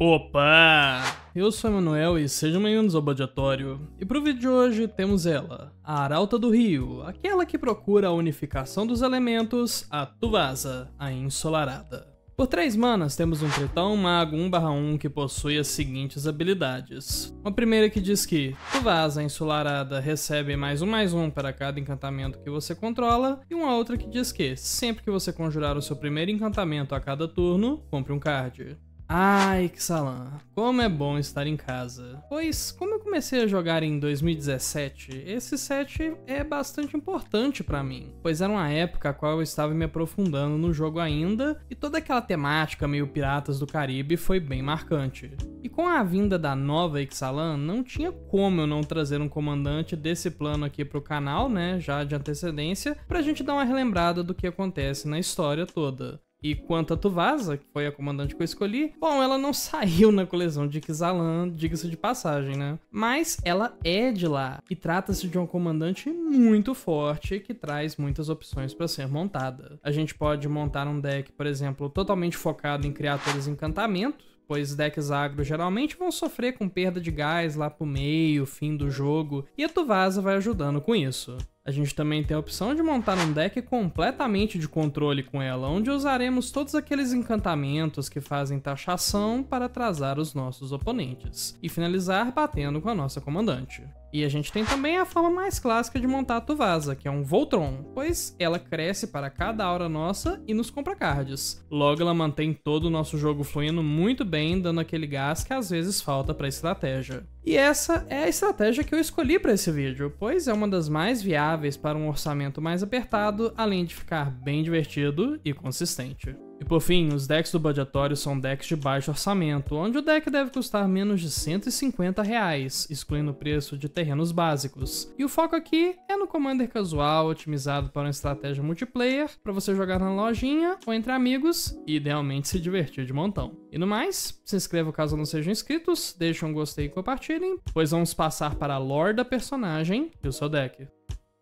Opa! Eu sou Emanuel e sejam bem-vindos ao Badiatório. E pro vídeo de hoje temos ela, a Arauta do Rio, aquela que procura a unificação dos elementos, a Tuvasa, a Ensolarada. Por três manas temos um Tritão Mago 1/1 que possui as seguintes habilidades. Uma primeira que diz que Tuvasa a Ensolarada recebe mais um mais um para cada encantamento que você controla, e uma outra que diz que sempre que você conjurar o seu primeiro encantamento a cada turno, compre um card. Ai, que salão. Como é bom estar em casa. Pois, como eu comecei a jogar em 2017, esse set é bastante importante para mim, pois era uma época a qual eu estava me aprofundando no jogo ainda, e toda aquela temática meio piratas do Caribe foi bem marcante. E com a vinda da nova Ixalan, não tinha como eu não trazer um comandante desse plano aqui pro canal, né, já de antecedência, pra gente dar uma relembrada do que acontece na história toda. E quanto a Tuvasa, que foi a comandante que eu escolhi, bom, ela não saiu na coleção de Kizalan, diga-se de passagem, né? Mas ela é de lá e trata-se de uma comandante muito forte que traz muitas opções para ser montada. A gente pode montar um deck, por exemplo, totalmente focado em criaturas encantamento, pois decks agro geralmente vão sofrer com perda de gás lá pro meio, fim do jogo, e a Tuvasa vai ajudando com isso. A gente também tem a opção de montar um deck completamente de controle com ela, onde usaremos todos aqueles encantamentos que fazem taxação para atrasar os nossos oponentes, e finalizar batendo com a nossa comandante. E a gente tem também a forma mais clássica de montar a Tuvasa, que é um Voltron, pois ela cresce para cada aura nossa e nos compra cards. Logo, ela mantém todo o nosso jogo fluindo muito bem, dando aquele gás que às vezes falta para a estratégia. E essa é a estratégia que eu escolhi para esse vídeo, pois é uma das mais viáveis para um orçamento mais apertado, além de ficar bem divertido e consistente. E por fim, os decks do budgetório são decks de baixo orçamento, onde o deck deve custar menos de 150 reais, excluindo o preço de terrenos básicos. E o foco aqui é no Commander casual, otimizado para uma estratégia multiplayer, para você jogar na lojinha ou entre amigos e idealmente se divertir de montão. E no mais, se inscreva caso não sejam inscritos, deixem um gostei e compartilhem, pois vamos passar para a lore da personagem e o seu deck.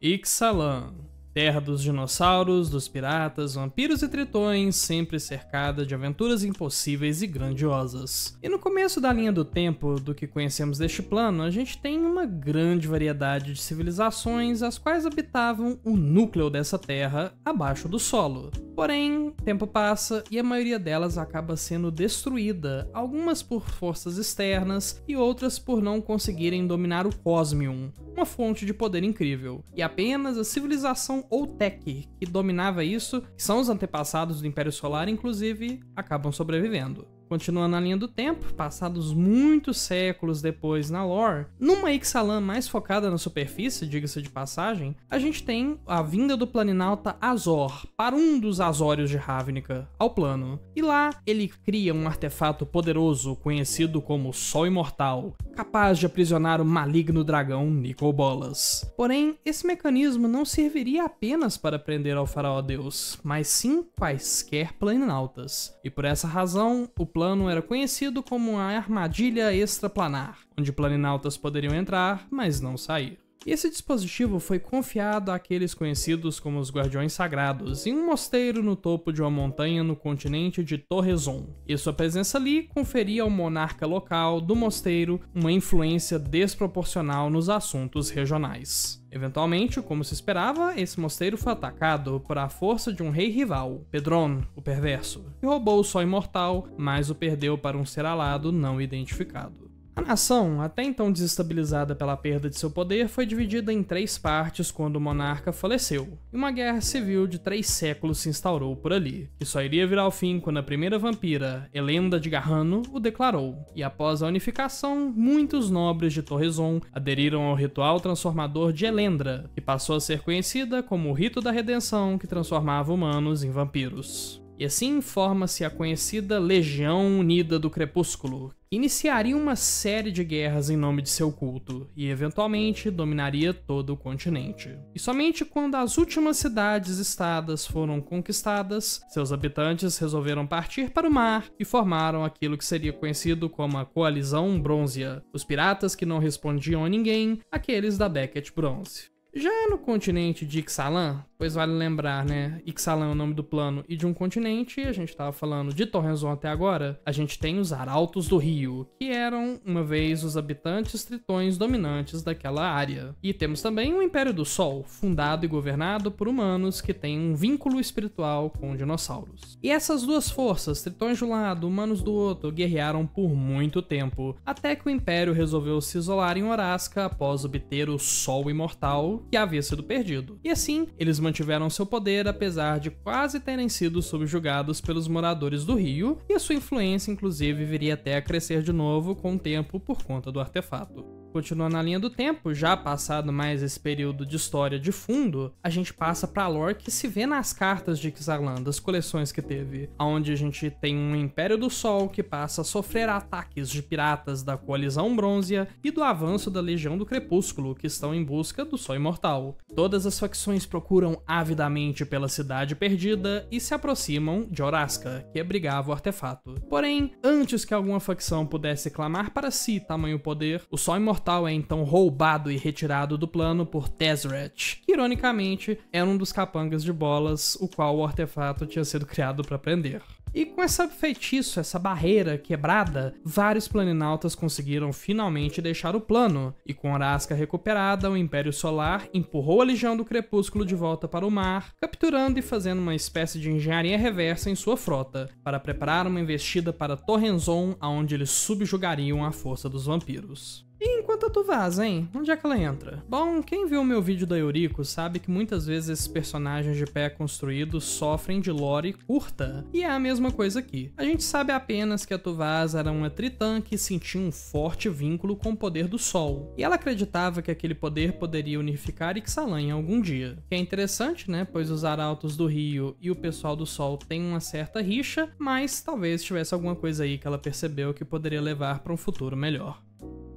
Ixalan Terra dos dinossauros, dos piratas, vampiros e tritões, sempre cercada de aventuras impossíveis e grandiosas. E no começo da linha do tempo do que conhecemos deste plano, a gente tem uma grande variedade de civilizações as quais habitavam o núcleo dessa terra abaixo do solo. Porém, tempo passa e a maioria delas acaba sendo destruída, algumas por forças externas e outras por não conseguirem dominar o Cosmium, uma fonte de poder incrível. E apenas a civilização ou Teki, que dominava isso, que são os antepassados do Império Solar, inclusive, acabam sobrevivendo. Continuando na linha do tempo, passados muitos séculos depois na lore, numa Ixalan mais focada na superfície, diga-se de passagem, a gente tem a vinda do planinauta Azor para um dos Azórios de Ravnica, ao plano. E lá ele cria um artefato poderoso conhecido como Sol Imortal, capaz de aprisionar o maligno dragão Bolas. Porém, esse mecanismo não serviria apenas para prender ao faraó deus, mas sim quaisquer planinautas. E por essa razão, o plano plano era conhecido como a armadilha extraplanar, onde planinautas poderiam entrar, mas não sair. Esse dispositivo foi confiado àqueles conhecidos como os Guardiões Sagrados, em um mosteiro no topo de uma montanha no continente de Torrezon, e sua presença ali conferia ao monarca local do mosteiro uma influência desproporcional nos assuntos regionais. Eventualmente, como se esperava, esse mosteiro foi atacado por a força de um rei rival, Pedron, o Perverso, que roubou o Sol Imortal, mas o perdeu para um ser alado não identificado. A nação, até então desestabilizada pela perda de seu poder, foi dividida em três partes quando o monarca faleceu, e uma guerra civil de três séculos se instaurou por ali, que só iria virar ao fim quando a primeira vampira, Elenda de Garrano, o declarou, e após a unificação, muitos nobres de Torrezon aderiram ao ritual transformador de Elendra, que passou a ser conhecida como o Rito da Redenção que transformava humanos em vampiros. E assim forma-se a conhecida Legião Unida do Crepúsculo, que iniciaria uma série de guerras em nome de seu culto e eventualmente dominaria todo o continente. E somente quando as últimas cidades-estadas foram conquistadas, seus habitantes resolveram partir para o mar e formaram aquilo que seria conhecido como a Coalizão Bronzia, os piratas que não respondiam a ninguém, aqueles da Beckett Bronze. Já no continente de Ixalan, Pois vale lembrar, né? Ixalan é o nome do plano e de um continente. A gente estava falando de Torrenzon até agora. A gente tem os Arautos do Rio, que eram, uma vez, os habitantes tritões dominantes daquela área. E temos também o Império do Sol, fundado e governado por humanos que têm um vínculo espiritual com dinossauros. E essas duas forças, tritões de um lado, humanos do outro, guerrearam por muito tempo, até que o Império resolveu se isolar em Horasca após obter o Sol Imortal, que havia sido perdido. E assim, eles mantiveram mantiveram seu poder apesar de quase terem sido subjugados pelos moradores do rio, e sua influência inclusive viria até a crescer de novo com o tempo por conta do artefato. Continuando na linha do tempo, já passado mais esse período de história de fundo, a gente passa para a lore que se vê nas cartas de Xarlan, das coleções que teve, onde a gente tem um Império do Sol que passa a sofrer ataques de piratas da Coalizão Brônzea e do avanço da Legião do Crepúsculo, que estão em busca do Sol Imortal. Todas as facções procuram avidamente pela cidade perdida e se aproximam de Orasca, que abrigava o artefato. Porém, antes que alguma facção pudesse clamar para si tamanho poder, o Sol Imortal portal é então roubado e retirado do plano por Tezzeret, que ironicamente era um dos capangas de bolas, o qual o artefato tinha sido criado para prender. E com esse feitiço, essa barreira quebrada, vários planinautas conseguiram finalmente deixar o plano, e com Horasca recuperada, o Império Solar empurrou a Legião do Crepúsculo de volta para o mar, capturando e fazendo uma espécie de engenharia reversa em sua frota, para preparar uma investida para Torrenzon, aonde eles subjugariam a força dos vampiros. E enquanto a tu vaza, hein? Onde é que ela entra? Bom, quem viu o meu vídeo da Eurico sabe que muitas vezes esses personagens de pé construídos sofrem de lore curta. E é a mesma coisa aqui. A gente sabe apenas que a Tuvasa era uma tritã que sentia um forte vínculo com o poder do Sol. E ela acreditava que aquele poder poderia unificar Ixalan em algum dia. Que é interessante, né? Pois os arautos do Rio e o pessoal do Sol têm uma certa rixa, mas talvez tivesse alguma coisa aí que ela percebeu que poderia levar para um futuro melhor.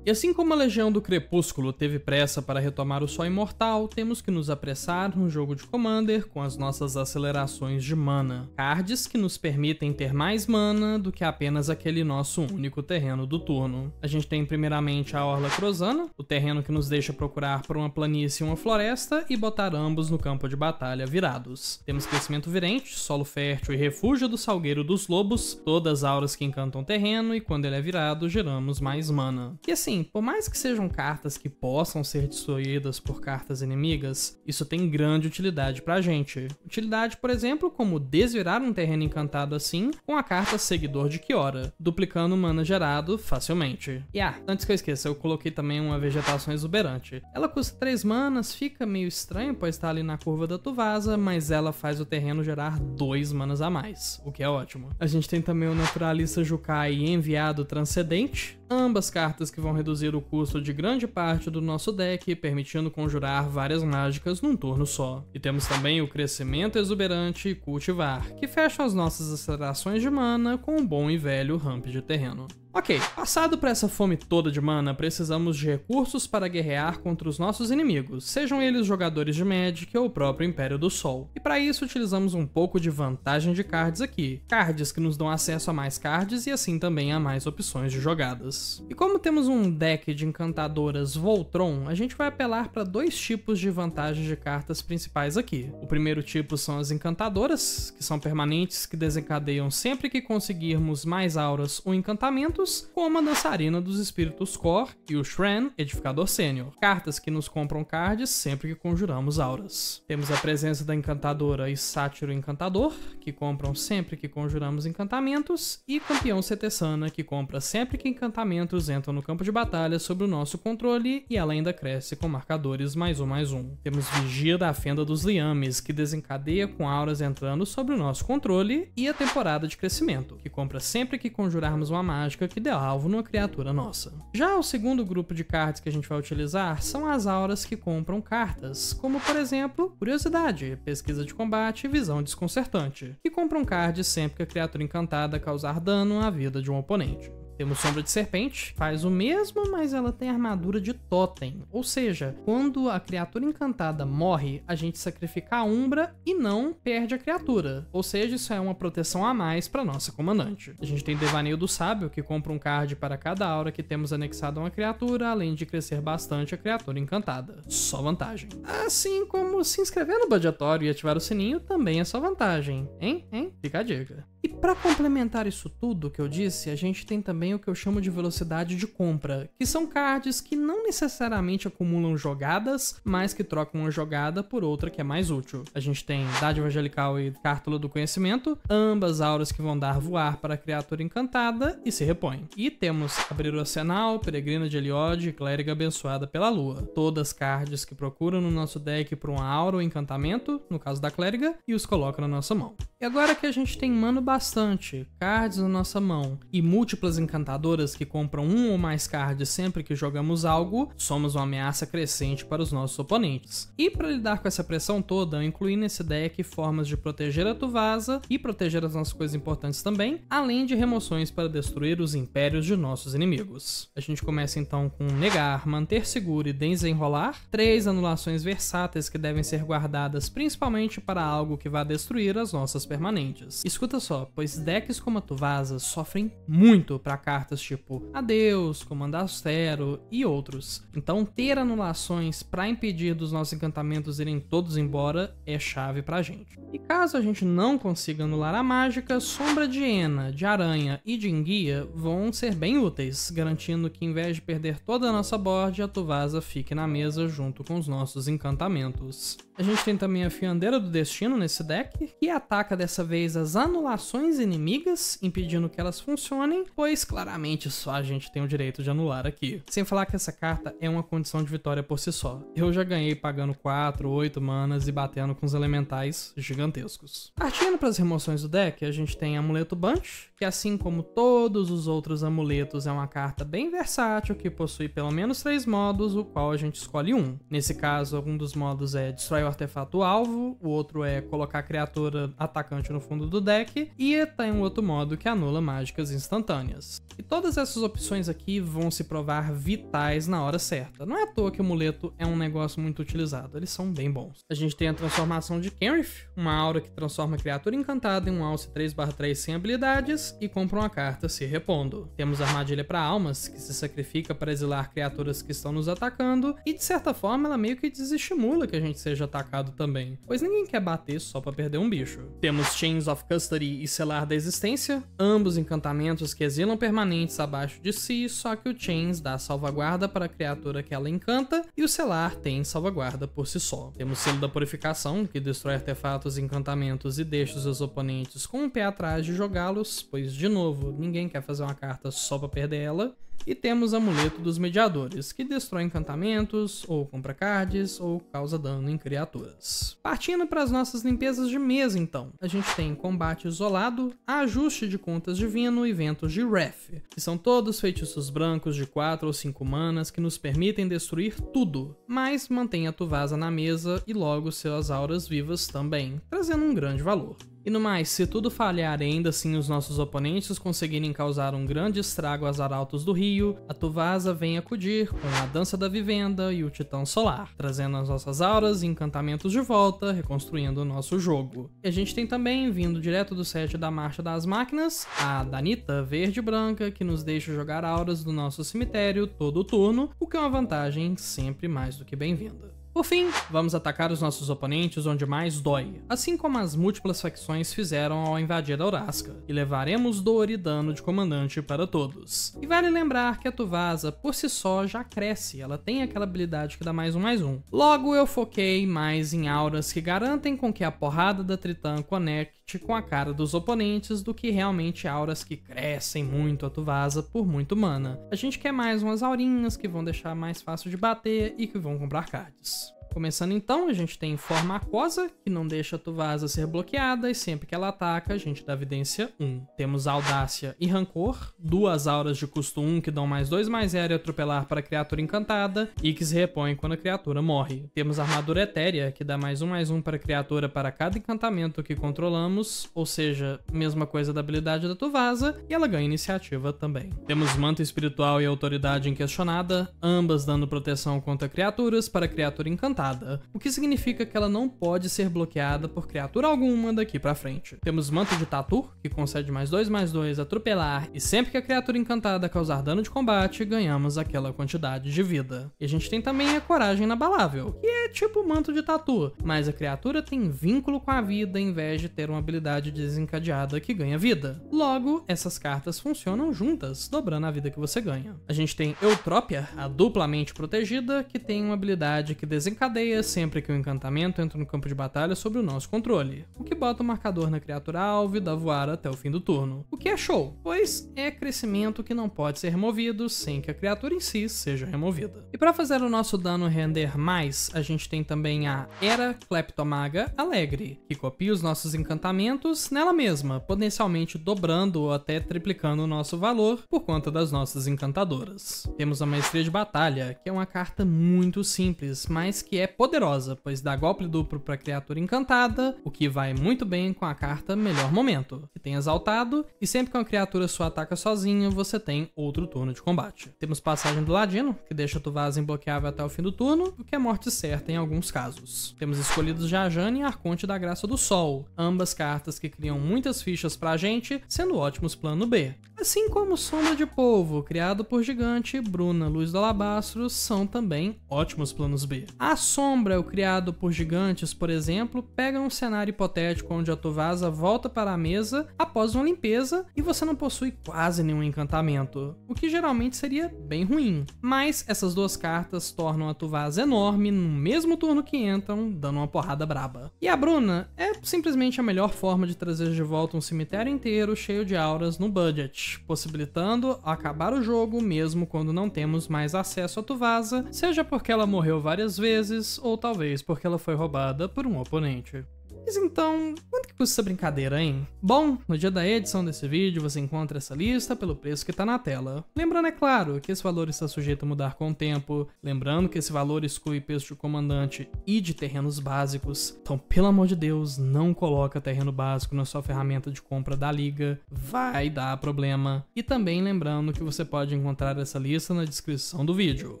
E assim como a Legião do Crepúsculo teve pressa para retomar o Sol Imortal, temos que nos apressar no jogo de Commander com as nossas acelerações de mana. Cards que nos permitem ter mais mana do que apenas aquele nosso único terreno do turno. A gente tem primeiramente a Orla Crozana, o terreno que nos deixa procurar por uma planície e uma floresta e botar ambos no campo de batalha virados. Temos Crescimento Virente, Solo Fértil e Refúgio do Salgueiro dos Lobos, todas auras que encantam o terreno e quando ele é virado geramos mais mana. E assim, assim, por mais que sejam cartas que possam ser destruídas por cartas inimigas, isso tem grande utilidade pra gente. Utilidade, por exemplo, como desvirar um terreno encantado assim com a carta Seguidor de Kiora, duplicando o mana gerado facilmente. E ah, antes que eu esqueça, eu coloquei também uma Vegetação Exuberante. Ela custa 3 manas, fica meio estranho pois estar tá ali na curva da Tuvasa, mas ela faz o terreno gerar 2 manas a mais, o que é ótimo. A gente tem também o Naturalista Jukai Enviado Transcendente, ambas cartas que vão reduzir o custo de grande parte do nosso deck, permitindo conjurar várias mágicas num turno só. E temos também o Crescimento Exuberante e Cultivar, que fecham as nossas extrações de mana com um bom e velho ramp de terreno. Ok, passado por essa fome toda de mana, precisamos de recursos para guerrear contra os nossos inimigos, sejam eles jogadores de Magic ou o próprio Império do Sol. E para isso utilizamos um pouco de vantagem de cards aqui, cards que nos dão acesso a mais cards e assim também a mais opções de jogadas. E como temos um deck de encantadoras Voltron, a gente vai apelar para dois tipos de vantagens de cartas principais aqui. O primeiro tipo são as encantadoras, que são permanentes que desencadeiam sempre que conseguirmos mais auras ou encantamento espíritos, como a dançarina dos espíritos Kor e o Shran, edificador sênior, cartas que nos compram cards sempre que conjuramos auras. Temos a presença da encantadora e sátiro encantador, que compram sempre que conjuramos encantamentos, e campeão Cetessana, que compra sempre que encantamentos entram no campo de batalha sob o nosso controle e ela ainda cresce com marcadores mais um mais um. Temos Vigia da Fenda dos Liames, que desencadeia com auras entrando sobre o nosso controle, e a temporada de crescimento, que compra sempre que conjurarmos uma mágica que deu alvo numa criatura nossa. Já o segundo grupo de cartas que a gente vai utilizar são as auras que compram cartas, como por exemplo, Curiosidade, Pesquisa de Combate e Visão Desconcertante, que compram cards sempre que a criatura encantada causar dano à vida de um oponente. Temos Sombra de Serpente, faz o mesmo, mas ela tem armadura de totem. Ou seja, quando a criatura encantada morre, a gente sacrifica a Umbra e não perde a criatura. Ou seja, isso é uma proteção a mais para nossa comandante. A gente tem Devaneio do Sábio, que compra um card para cada aura que temos anexado a uma criatura, além de crescer bastante a criatura encantada. Só vantagem. Assim como se inscrever no budgetório e ativar o sininho também é só vantagem. Hein? Hein? Fica a dica. E para complementar isso tudo que eu disse, a gente tem também também o que eu chamo de velocidade de compra, que são cards que não necessariamente acumulam jogadas, mas que trocam uma jogada por outra que é mais útil. A gente tem Dade Evangelical e Cártula do Conhecimento, ambas auras que vão dar voar para a criatura encantada e se repõe. E temos Abrir o Arsenal, Peregrina de Eliode e Clériga Abençoada pela Lua. Todas cards que procuram no nosso deck por uma aura ou encantamento, no caso da Clériga, e os colocam na nossa mão. E agora que a gente tem mano bastante, cards na nossa mão e múltiplas encantadoras que compram um ou mais cards sempre que jogamos algo, somos uma ameaça crescente para os nossos oponentes. E para lidar com essa pressão toda, eu incluí nesse deck formas de proteger a Tuvasa e proteger as nossas coisas importantes também, além de remoções para destruir os impérios de nossos inimigos. A gente começa então com negar, manter seguro e desenrolar, três anulações versáteis que devem ser guardadas principalmente para algo que vá destruir as nossas cartas permanentes. Escuta só, pois decks como a Tuvasa sofrem muito para cartas tipo Adeus, Comando Astero e outros. Então ter anulações para impedir dos nossos encantamentos irem todos embora é chave pra gente. E caso a gente não consiga anular a mágica, Sombra de Ena, de Aranha e de Enguia vão ser bem úteis, garantindo que em vez de perder toda a nossa board, a Tuvasa fique na mesa junto com os nossos encantamentos. A gente tem também a Fiandeira do Destino nesse deck, que ataca ataca dessa vez as anulações inimigas, impedindo que elas funcionem, pois claramente só a gente tem o direito de anular aqui. Sem falar que essa carta é uma condição de vitória por si só. Eu já ganhei pagando 4, 8 manas e batendo com os elementais gigantescos. Partindo para as remoções do deck, a gente tem Amuleto Bunch, que assim como todos os outros amuletos é uma carta bem versátil que possui pelo menos três modos, o qual a gente escolhe um. Nesse caso, algum dos modos é destrói o artefato alvo, o outro é colocar a criatura atacando atacante no fundo do deck, e tem um outro modo que anula mágicas instantâneas. E todas essas opções aqui vão se provar vitais na hora certa. Não é à toa que o muleto é um negócio muito utilizado, eles são bem bons. A gente tem a transformação de Kenrith, uma aura que transforma a criatura encantada em um alce 3/3 sem habilidades e compra uma carta se repondo. Temos a armadilha para almas, que se sacrifica para exilar criaturas que estão nos atacando, e de certa forma ela meio que desestimula que a gente seja atacado também, pois ninguém quer bater só para perder um bicho. Temos temos Chains of Custody e Selar da Existência, ambos encantamentos que exilam permanentes abaixo de si, só que o Chains dá salvaguarda para a criatura que ela encanta e o Selar tem salvaguarda por si só. Temos Selo da Purificação, que destrói artefatos e encantamentos e deixa os seus oponentes com o um pé atrás de jogá-los, pois, de novo, ninguém quer fazer uma carta só para perder ela. E temos Amuleto dos Mediadores, que destrói encantamentos, ou compra cards, ou causa dano em criaturas. Partindo para as nossas limpezas de mesa, então. A gente tem Combate Isolado, Ajuste de Contas Divino e Ventos de Wrath, que são todos feitiços brancos de 4 ou 5 manas que nos permitem destruir tudo, mas mantém a Tuvasa na mesa e logo suas auras vivas também, trazendo um grande valor. E no mais, se tudo falhar e ainda assim os nossos oponentes conseguirem causar um grande estrago às arautos do rio, a Tuvasa vem acudir com a Dança da Vivenda e o Titã Solar, trazendo as nossas auras e encantamentos de volta, reconstruindo o nosso jogo. E a gente tem também, vindo direto do set da Marcha das Máquinas, a Danita Verde Branca, que nos deixa jogar auras do nosso cemitério todo turno, o que é uma vantagem sempre mais do que bem-vinda. Por fim, vamos atacar os nossos oponentes onde mais dói, assim como as múltiplas facções fizeram ao invadir a Aurasca, e levaremos dor e dano de comandante para todos. E vale lembrar que a Tuvasa por si só já cresce, ela tem aquela habilidade que dá mais um mais um. Logo eu foquei mais em auras que garantem com que a porrada da Tritan Connect com a cara dos oponentes do que realmente auras que crescem muito a tu vaza por muito mana. A gente quer mais umas aurinhas que vão deixar mais fácil de bater e que vão comprar cards. Começando então, a gente tem forma acosa que não deixa a Tuvasa ser bloqueada, e sempre que ela ataca, a gente dá evidência 1. Temos audácia e rancor, duas auras de custo 1 que dão mais 2 mais 0 e atropelar para a criatura encantada, e que se repõe quando a criatura morre. Temos armadura etérea, que dá mais 1 mais 1 para a criatura para cada encantamento que controlamos, ou seja, mesma coisa da habilidade da Tuvasa, e ela ganha iniciativa também. Temos manto espiritual e autoridade inquestionada, ambas dando proteção contra criaturas para a criatura encantada o que significa que ela não pode ser bloqueada por criatura alguma daqui pra frente. Temos Manto de tatu que concede mais 2 mais 2 atropelar, e sempre que a criatura encantada causar dano de combate, ganhamos aquela quantidade de vida. E a gente tem também a Coragem Inabalável, que é tipo Manto de Tatu, mas a criatura tem vínculo com a vida em vez de ter uma habilidade desencadeada que ganha vida. Logo, essas cartas funcionam juntas, dobrando a vida que você ganha. A gente tem Eutrópia, a duplamente protegida, que tem uma habilidade que desencadeia cadeia sempre que o encantamento entra no campo de batalha sob o nosso controle, o que bota o marcador na criatura alvo e dá voar até o fim do turno. O que é show, pois é crescimento que não pode ser removido sem que a criatura em si seja removida. E para fazer o nosso dano render mais, a gente tem também a Era Cleptomaga Alegre, que copia os nossos encantamentos nela mesma, potencialmente dobrando ou até triplicando o nosso valor por conta das nossas encantadoras. Temos a Maestria de Batalha, que é uma carta muito simples, mas que é é poderosa, pois dá golpe duplo para criatura encantada, o que vai muito bem com a carta Melhor Momento, que tem exaltado, e sempre que uma criatura sua ataca sozinho, você tem outro turno de combate. Temos passagem do Ladino, que deixa Tuvaz imbloqueável até o fim do turno, o que é morte certa em alguns casos. Temos escolhidos Jajane e Arconte da Graça do Sol, ambas cartas que criam muitas fichas pra gente, sendo ótimos plano B. Assim como Sombra de Povo, criado por Gigante, Bruna, Luz do Alabastro, são também ótimos planos B. A Sombra, o criado por gigantes, por exemplo, pega um cenário hipotético onde a Tuvasa volta para a mesa após uma limpeza e você não possui quase nenhum encantamento, o que geralmente seria bem ruim. Mas essas duas cartas tornam a Tuvasa enorme no mesmo turno que entram, dando uma porrada braba. E a Bruna é simplesmente a melhor forma de trazer de volta um cemitério inteiro cheio de auras no budget, possibilitando acabar o jogo mesmo quando não temos mais acesso à Tuvasa, seja porque ela morreu várias vezes ou talvez porque ela foi roubada por um oponente. Mas então, quanto que custa essa brincadeira, hein? Bom, no dia da edição desse vídeo você encontra essa lista pelo preço que tá na tela. Lembrando, é claro, que esse valor está sujeito a mudar com o tempo, lembrando que esse valor exclui preço de comandante e de terrenos básicos, então pelo amor de Deus, não coloca terreno básico na sua ferramenta de compra da liga, vai dar problema. E também lembrando que você pode encontrar essa lista na descrição do vídeo,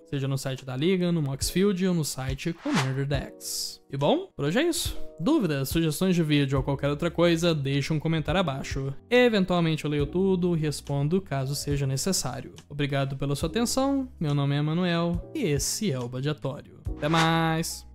seja no site da liga, no Moxfield ou no site Commander Decks. E bom, por hoje é isso. Dúvidas, sugestões de vídeo ou qualquer outra coisa, deixe um comentário abaixo. Eventualmente eu leio tudo e respondo caso seja necessário. Obrigado pela sua atenção, meu nome é Manuel e esse é o Badiatório. Até mais!